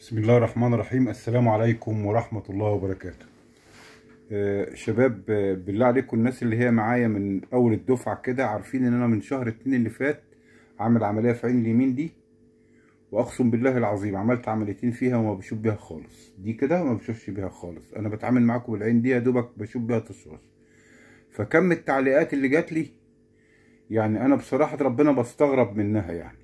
بسم الله الرحمن الرحيم السلام عليكم ورحمة الله وبركاته آه شباب آه، بالله عليكم الناس اللي هي معايا من أول الدفعة كده عارفين إن أنا من شهر اتنين اللي فات عامل عملية في عين اليمين دي وأقسم بالله العظيم عملت عمليتين فيها وما بشوف بيها خالص دي كده وما بشوفش بيها خالص أنا بتعامل معاكم بالعين دي يا دوبك بشوف بيها تشرش فكم التعليقات اللي جات لي يعني أنا بصراحة ربنا بستغرب منها يعني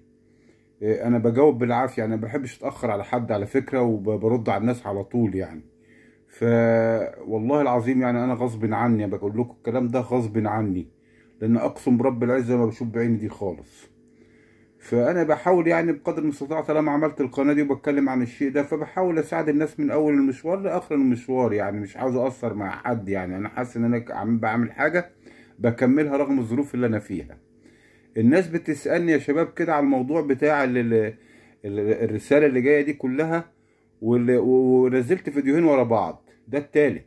إيه، انا بجاوب بالعافيه يعني انا بحبش اتاخر على حد على فكره وبرد على الناس على طول يعني ف والله العظيم يعني انا غصب عني بقول لكم الكلام ده غصب عني لان اقسم برب العزه ما بشوف بعيني دي خالص فانا بحاول يعني بقدر المستطاع طالما عملت القناه دي وبتكلم عن الشيء ده فبحاول اساعد الناس من اول المشوار لاخر المشوار يعني مش عاوز اقصر مع حد يعني انا حاسس ان انا عم بعمل حاجه بكملها رغم الظروف اللي انا فيها الناس بتسالني يا شباب كده على الموضوع بتاع الرساله اللي جايه دي كلها ونزلت فيديوهين ورا بعض ده التالت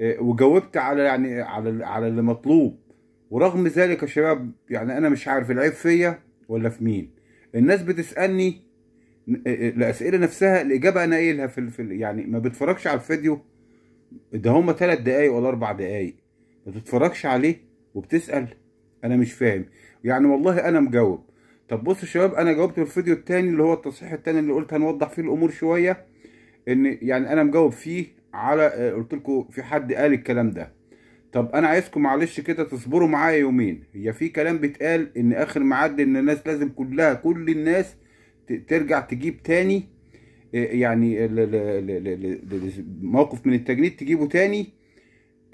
آه، وجاوبت على يعني على على اللي مطلوب ورغم ذلك يا شباب يعني انا مش عارف العيب فيا ولا في مين الناس بتسالني آه، آه، الاسئله نفسها الاجابه انا قايلها في, يعني ما بتفرجش على الفيديو ده هما ثلاث دقايق ولا اربع دقايق ما بتتفرجش عليه وبتسال انا مش فاهم يعني والله انا مجاوب طب بصوا شباب انا جاوبت في الفيديو التاني اللي هو التصحيح التاني اللي قلت هنوضح فيه الامور شويه ان يعني انا مجاوب فيه على آه، قلت لكم في حد قال الكلام ده طب انا عايزكم معلش كده تصبروا معايا يومين هي في كلام بيتقال ان اخر ميعاد ان الناس لازم كلها كل الناس ترجع تجيب تاني آه، يعني موقف من التجنيد تجيبه تاني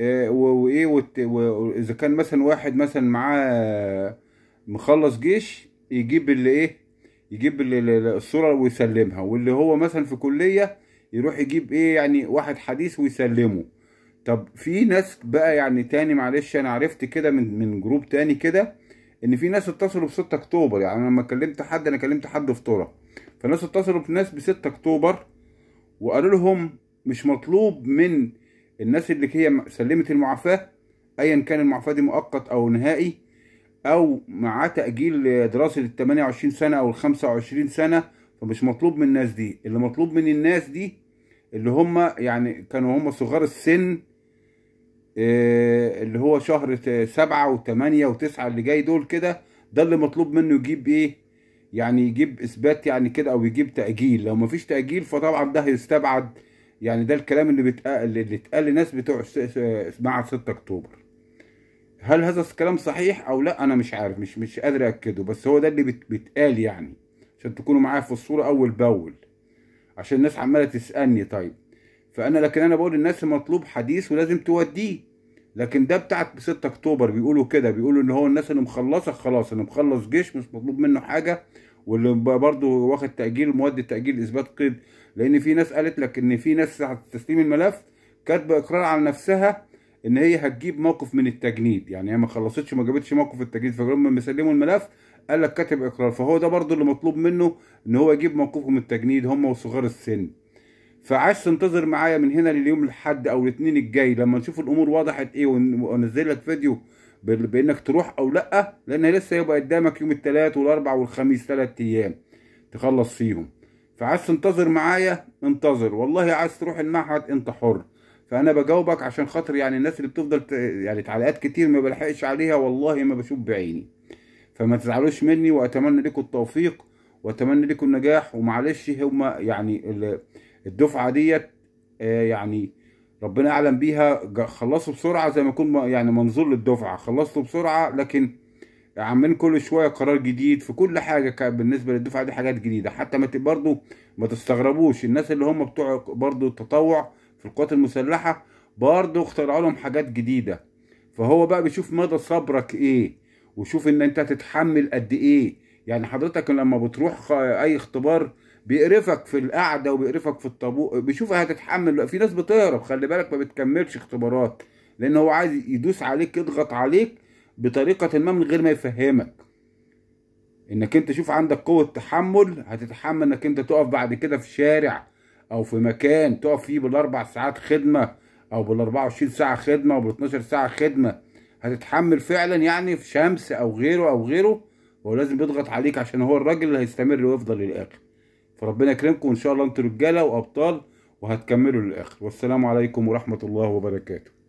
آه، وايه واذا كان مثلا واحد مثلا معاه مخلص جيش يجيب اللي ايه يجيب اللي الصوره ويسلمها واللي هو مثلا في كليه يروح يجيب ايه يعني واحد حديث ويسلمه طب في ناس بقى يعني تاني معلش انا عرفت كده من من جروب تاني كده ان في ناس اتصلوا ب 6 اكتوبر يعني لما كلمت حد انا كلمت حد في طرة فناس اتصلوا بناس ب 6 اكتوبر وقالوا لهم مش مطلوب من الناس اللي هي سلمت المعافاه ايا كان المعافاه دي مؤقت او نهائي او مع تاجيل دراسه ال 28 سنه او ال 25 سنه فمش مطلوب من الناس دي اللي مطلوب من الناس دي اللي هم يعني كانوا هم صغار السن آه، اللي هو شهر سبعة وثمانية وتسعة اللي جاي دول كده ده اللي مطلوب منه يجيب ايه يعني يجيب اثبات يعني كده او يجيب تأجيل لو مفيش تأجيل فطبعا ده هيستبعد يعني ده الكلام اللي بيتقال اللي اتقال لناس بتوع معهد 6 اكتوبر هل هذا الكلام صحيح او لا انا مش عارف مش مش قادر اكده بس هو ده اللي بت بيتقال يعني عشان تكونوا معايا في الصوره اول باول عشان الناس عماله تسالني طيب فانا لكن انا بقول الناس مطلوب حديث ولازم توديه لكن ده بتاعت 6 اكتوبر بيقولوا كده بيقولوا ان هو الناس اللي مخلصه خلاص اللي مخلص جيش مش مطلوب منه حاجه واللي برضه واخد تاجيل مواد تاجيل اثبات قيد لان في ناس قالت لك ان في ناس ساعه تسليم الملف كاتبه اقرار على نفسها ان هي هتجيب موقف من التجنيد يعني هي ما خلصتش ما جابتش موقف التجنيد فلما مسلموا الملف قال لك كاتب اقرار فهو ده برضو اللي مطلوب منه ان هو يجيب موقفهم التجنيد هم وصغار السن فعايز تنتظر معايا من هنا لليوم الحد او الاثنين الجاي لما نشوف الامور وضحت ايه وانزل لك فيديو بانك تروح او لا لان لسه يبقى قدامك يوم الثلاث والاربع والخميس ثلاث ايام تخلص فيهم فعايز تنتظر معايا انتظر والله عايز تروح المعهد انت حر فانا بجاوبك عشان خاطر يعني الناس اللي بتفضل يعني تعليقات كتير ما بلحقش عليها والله ما بشوف بعيني فما تزعلوش مني واتمنى لكم التوفيق واتمنى لكم النجاح ومعلش هما يعني الدفعه ديت آه، يعني ربنا اعلم بيها خلصوا بسرعه زي ما يكون يعني منظور للدفعه خلصتوا بسرعه لكن عاملين كل شويه قرار جديد في كل حاجه بالنسبه للدفعه دي حاجات جديده حتى ما برضه ما تستغربوش الناس اللي هم بتوع برضه التطوع في القوات المسلحة برضه اخترعوا لهم حاجات جديدة فهو بقى بيشوف مدى صبرك ايه وشوف ان انت هتتحمل قد ايه يعني حضرتك لما بتروح اي اختبار بيقرفك في القعدة وبيقرفك في الطابور بيشوف هتتحمل في ناس بتهرب خلي بالك ما بتكملش اختبارات لان هو عايز يدوس عليك يضغط عليك بطريقة ما من غير ما يفهمك انك انت شوف عندك قوة تحمل هتتحمل انك انت تقف بعد كده في شارع او في مكان تقف فيه بالاربع ساعات خدمه او بال 24 ساعه خدمه او بال 12 ساعه خدمه هتتحمل فعلا يعني في شمس او غيره او غيره هو لازم يضغط عليك عشان هو الراجل اللي هيستمر ويفضل للاخر فربنا يكرمكم وان شاء الله انتوا رجاله وابطال وهتكملوا للاخر والسلام عليكم ورحمه الله وبركاته